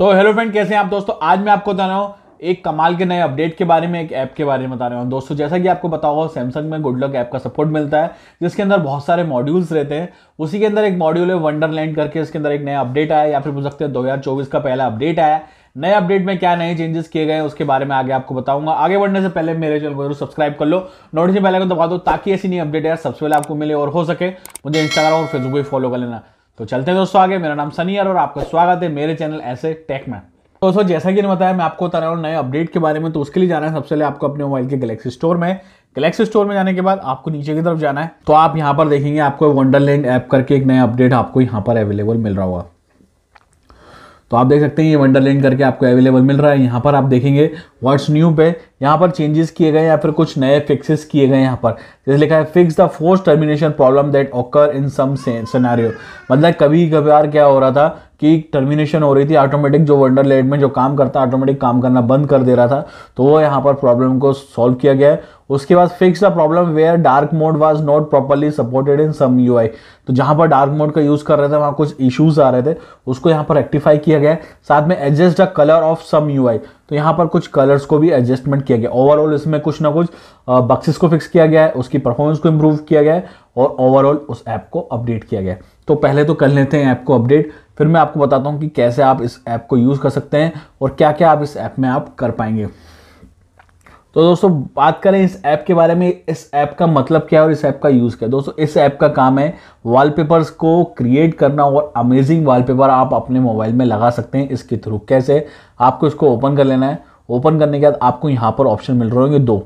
तो hello friend कैसे हैं आप दोस्तों आज मैं आपको बता रहा हूँ एक कमाल के नए अपडेट के बारे में एक ऐप के बारे में बता रहा हूँ दोस्तों जैसा कि आपको बताओ सैमसंग में गुड लक ऐप का सपोर्ट मिलता है जिसके अंदर बहुत सारे मॉड्यूल्स रहते हैं उसी के अंदर एक मॉड्यूल है वंडरलैंड करके इसके अंदर एक नया अपडेट आया या फिर बोल सकते हैं चौबीस का पहला अपडेट आया नए अपडेट में क्या नए चेंजेस किए गए उसके बारे में आगे आपको बताऊंगा आगे बढ़ने से पहले मेरे चैनल को जरूर सब्सक्राइब कर लो नोटिफिकेशन पहले को दबा दो ताकि ऐसी नई अपडेट है सबसे पहले आपको मिले और हो सके मुझे इंस्टाग्राम और फेसबुक भी फॉलो कर लेना तो चलते दोस्तों आगे मेरा नाम सनी और आपका स्वागत है मेरे चैनल ऐसे टेक में तो दोस्तों जैसा कि मैंने बताया मैं आपको बता रहा हूँ नए अपडेट के बारे में तो उसके लिए जाना है सबसे पहले आपको अपने मोबाइल के गलेक्सी स्टोर में गलेक्सी स्टोर में जाने के बाद आपको नीचे की तरफ जाना है तो आप यहाँ पर देखेंगे आपको वंडरलैंड ऐप करके एक नया अपडेट आपको यहाँ पर अवेलेबल मिल रहा होगा तो आप देख सकते हैं ये वंडरलैंड करके आपको अवेलेबल मिल रहा है यहाँ पर आप देखेंगे व्हाट्स न्यू पे यहाँ पर चेंजेस किए गए या फिर कुछ नए फिक्सेस किए गए यहाँ पर जैसे लिखा है fix the force termination problem that occur in some scenario मतलब कभी कभार क्या हो रहा था कि टर्मिनेशन हो रही थी ऑटोमेटिक जो वंडर लेड में जो काम करता ऑटोमेटिक काम करना बंद कर दे रहा था तो वो यहाँ पर प्रॉब्लम को सॉल्व किया गया है उसके बाद fix the problem where dark mode was not properly supported in some UI तो जहाँ पर डार्क मोड का यूज़ कर रहे थे वहाँ कुछ इश्यूज आ रहे थे उसको यहाँ पर रेक्टिफाई किया गया साथ में adjust the colour of some U तो यहाँ पर कुछ कलर्स को भी एडजस्टमेंट किया गया ओवरऑल इसमें कुछ ना कुछ बक्सेस को फिक्स किया गया है उसकी परफॉर्मेंस को इम्प्रूव किया गया है और ओवरऑल उस ऐप को अपडेट किया गया है तो पहले तो कर लेते हैं ऐप को अपडेट फिर मैं आपको बताता हूँ कि कैसे आप इस ऐप को यूज़ कर सकते हैं और क्या क्या आप इस ऐप में आप कर पाएंगे तो दोस्तों बात करें इस ऐप के बारे में इस ऐप का मतलब क्या है और इस ऐप का यूज़ क्या है दोस्तों इस ऐप का काम है वॉलपेपर्स को क्रिएट करना और अमेजिंग वॉलपेपर आप अपने मोबाइल में लगा सकते हैं इसके थ्रू कैसे आपको इसको ओपन कर लेना है ओपन करने के बाद आपको यहाँ पर ऑप्शन मिल रहे होंगे दो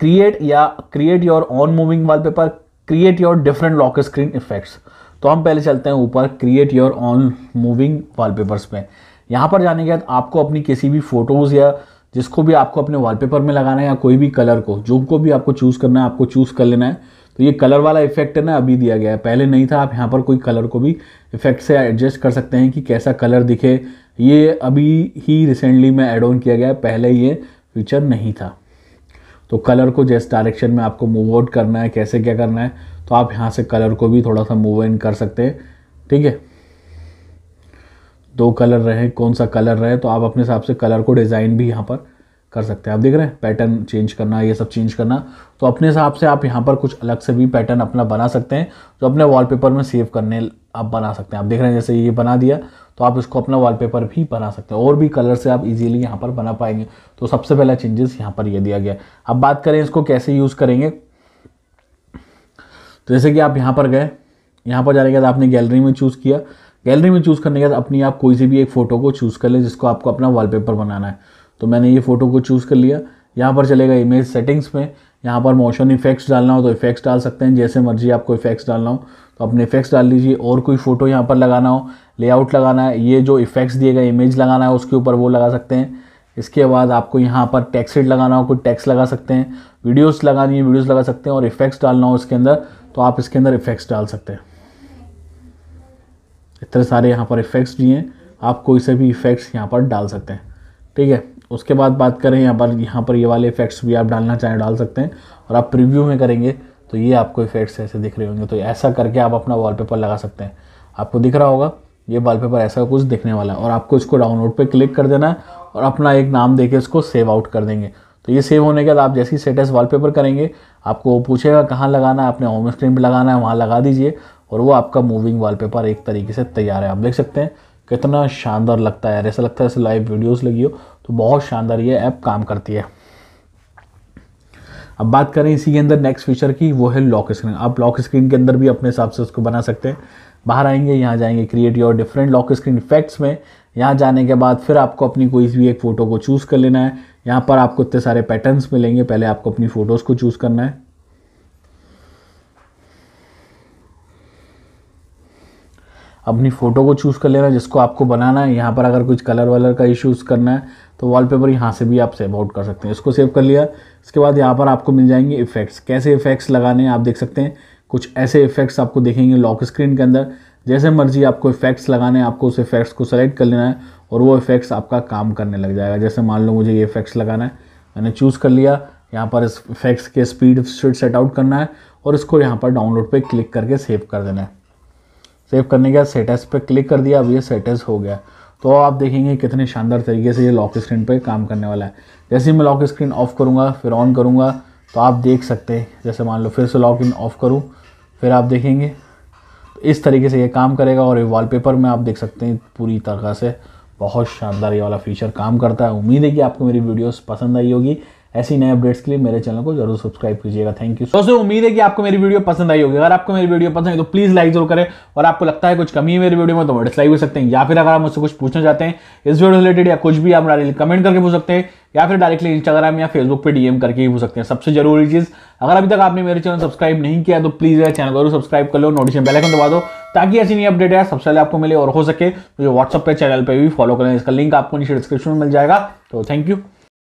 क्रिएट या create your own moving wall create your different lock screen effects तो हम पहले चलते हैं ऊपर create your own moving wallpapers पे यहाँ पर जाने के बाद आपको अपनी किसी भी फोटोज़ या जिसको भी आपको अपने वॉलपेपर में लगाना है या कोई भी कलर को जो को भी आपको चूज़ करना है आपको चूज़ कर लेना है तो ये कलर वाला इफेक्ट है ना अभी दिया गया है पहले नहीं था आप यहाँ पर कोई कलर को भी इफेक्ट से एडजस्ट कर सकते हैं कि कैसा कलर दिखे ये अभी ही रिसेंटली में एड ऑन किया गया है पहले ये फीचर नहीं था तो कलर को जिस डायरेक्शन में आपको मूव आउट करना है कैसे क्या करना है तो आप यहाँ से कलर को भी थोड़ा सा मूव इन कर सकते हैं ठीक है दो कलर रहे कौन सा कलर रहे तो आप अपने हिसाब से कलर को डिज़ाइन भी यहाँ पर कर सकते हैं आप देख रहे हैं पैटर्न चेंज करना ये सब चेंज करना तो अपने हिसाब से आप यहाँ पर कुछ अलग से भी पैटर्न अपना बना सकते हैं जो अपने वॉलपेपर में सेव करने आप बना सकते हैं आप देख रहे हैं जैसे ये बना दिया तो आप इसको अपना वॉलपेपर भी बना सकते हैं और भी कलर से आप इजीली यहाँ पर बना पाएंगे तो सबसे पहला चेंजेस यहाँ पर ये दिया गया अब बात करें इसको कैसे यूज़ करेंगे तो जैसे कि आप यहाँ पर गए यहाँ पर जाने के बाद आपने गैलरी में चूज़ किया गैलरी में चूज़ करने के बाद अपनी आप कोई से भी एक फ़ोटो को चूज़ कर लें जिसको आपको अपना वॉलपेपर बनाना है तो मैंने ये फ़ोटो को चूज़ कर लिया यहाँ पर चलेगा इमेज सेटिंग्स में यहाँ पर मोशन इफेक्ट्स डालना हो तो इफेक्ट्स डाल सकते हैं जैसे मर्जी आपको इफेक्ट्स डालना हो तो अपने इफेक्ट्स डाल लीजिए और कोई फ़ोटो यहाँ पर लगाना हो लेआउट लगाना है ये जो इफेक्ट्स दिए गए इमेज लगाना है उसके ऊपर वो लगा सकते हैं इसके बाद आपको यहाँ पर टैक्स हेड लगाना हो कोई टैक्स लगा सकते हैं वीडियोस लगानी है वीडियोस लगा सकते हैं और इफेक्ट्स डालना हो इसके अंदर तो आप इसके अंदर इफेक्ट्स डाल सकते हैं इतने सारे यहाँ पर इफ़ेक्ट्स भी हैं आप कोई से भी इफ़ेक्ट्स यहाँ पर डाल सकते हैं ठीक है उसके बाद बात करें यहाँ पर यहाँ पर ये वाले इफ़ेक्ट्स भी आप डालना चाहें डाल सकते हैं और आप प्रिव्यू में करेंगे तो ये आपको इफ़ेक्ट्स ऐसे दिख रहे होंगे तो ऐसा करके आप अपना वॉलपेपर लगा सकते हैं आपको दिख रहा होगा ये वॉलपेपर ऐसा कुछ दिखने वाला है और आपको इसको डाउनलोड पर क्लिक कर देना है और अपना एक नाम दे इसको सेव आउट कर देंगे तो ये सेव होने के बाद आप जैसे ही वाल वॉलपेपर करेंगे आपको पूछेगा कहाँ लगाना है अपने होम स्क्रीन पर लगाना है वहाँ लगा दीजिए और वो आपका मूविंग वॉलपेपर एक तरीके से तैयार है आप देख सकते हैं कितना शानदार लगता है ऐसा लगता है ऐसे लाइव वीडियोस लगी हो तो बहुत शानदार ये ऐप काम करती है अब बात करें इसी के अंदर नेक्स्ट फीचर की वो है लॉक स्क्रीन आप लॉक स्क्रीन के अंदर भी अपने हिसाब से उसको बना सकते हैं बाहर आएंगे यहाँ जाएंगे create your different lock screen effects में यहाँ जाने के बाद फिर आपको अपनी कोई भी एक फ़ोटो को चूज़ कर लेना है यहाँ पर आपको इतने सारे पैटर्न्स मिलेंगे पहले आपको अपनी फ़ोटोज़ को चूज़ करना है अपनी फ़ोटो को चूज़ कर लेना जिसको आपको बनाना है यहाँ पर अगर कुछ कलर वलर का इश्यूज़ करना है तो वॉलपेपर यहाँ से भी आप सेव आउट कर सकते हैं इसको सेव कर लिया इसके बाद यहाँ पर आपको मिल जाएंगे इफ़ेक्ट्स कैसे इफ़ेक्ट्स लगाने हैं आप देख सकते हैं कुछ ऐसे इफ़ेक्ट्स आपको देखेंगे लॉक स्क्रीन के अंदर जैसे मर्जी आपको इफ़ेक्ट्स लगाने हैं आपको उस इफ़ेक्ट्स को सेलेक्ट कर लेना है और वो इफ़ेक्ट्स आपका काम करने लग जाएगा जैसे मान लो मुझे ये इफ़ेक्ट्स लगाना है मैंने चूज़ कर लिया यहाँ पर इस इफ़ेक्ट्स के स्पीड सेट आउट करना है और इसको यहाँ पर डाउनलोड पे क्लिक करके सेव कर देना है सेव करने के बाद सेटस पे क्लिक कर दिया अब ये सेटस हो गया तो आप देखेंगे कितने शानदार तरीके से ये लॉक स्क्रीन पे काम करने वाला है जैसे ही मैं लॉक स्क्रीन ऑफ करूँगा फिर ऑन करूँगा तो आप देख सकते हैं जैसे मान लो फिर से लॉक इन ऑफ करूँ फिर आप देखेंगे तो इस तरीके से ये काम करेगा और ये पेपर में आप देख सकते हैं पूरी तरह से बहुत शानदार ये वाला फीचर काम करता है उम्मीद है कि आपको मेरी वीडियोज़ पसंद आई होगी ऐसी नए अपडेट्स के लिए मेरे चैनल को जरूर सब्सक्राइब कीजिएगा थैंक यू दोस्तों उम्मीद है कि आपको मेरी वीडियो पसंद आई होगी अगर आपको मेरी वीडियो पसंद है तो प्लीज़ लाइक जरूर करें और आपको लगता है कुछ कमी है मेरी वीडियो में तो डिसलाइक भी सकते हैं या फिर अगर आप मुझसे कुछ पूछना चाहते हैं इस वीडियो रिलेटेड या कुछ भी आप डायरेक्टली कमेंट करके पूछ सकते हैं या फिर डायरेक्टली इंस्टाग्राम या फेसबुक पर डीएम करके ही पूछ सकते हैं सबसे जरूरी चीज़ अगर अभी तक आपने मेरे चैनल सब्सक्राइब नहीं किया तो प्लीज़ मेरे चैनल जरूर सब्सक्राइब कर लो नोटिफिकेशन बेल आइकन दबा दो ताकि ऐसी नई अपडेट है सबसे पहले आपको मिले और हो सके जो व्हाट्सअप पे चैनल पे भी फॉलो करें इसका लिंक आपको नीचे डिस्क्रिप्शन में मिल जाएगा तो थैंक यू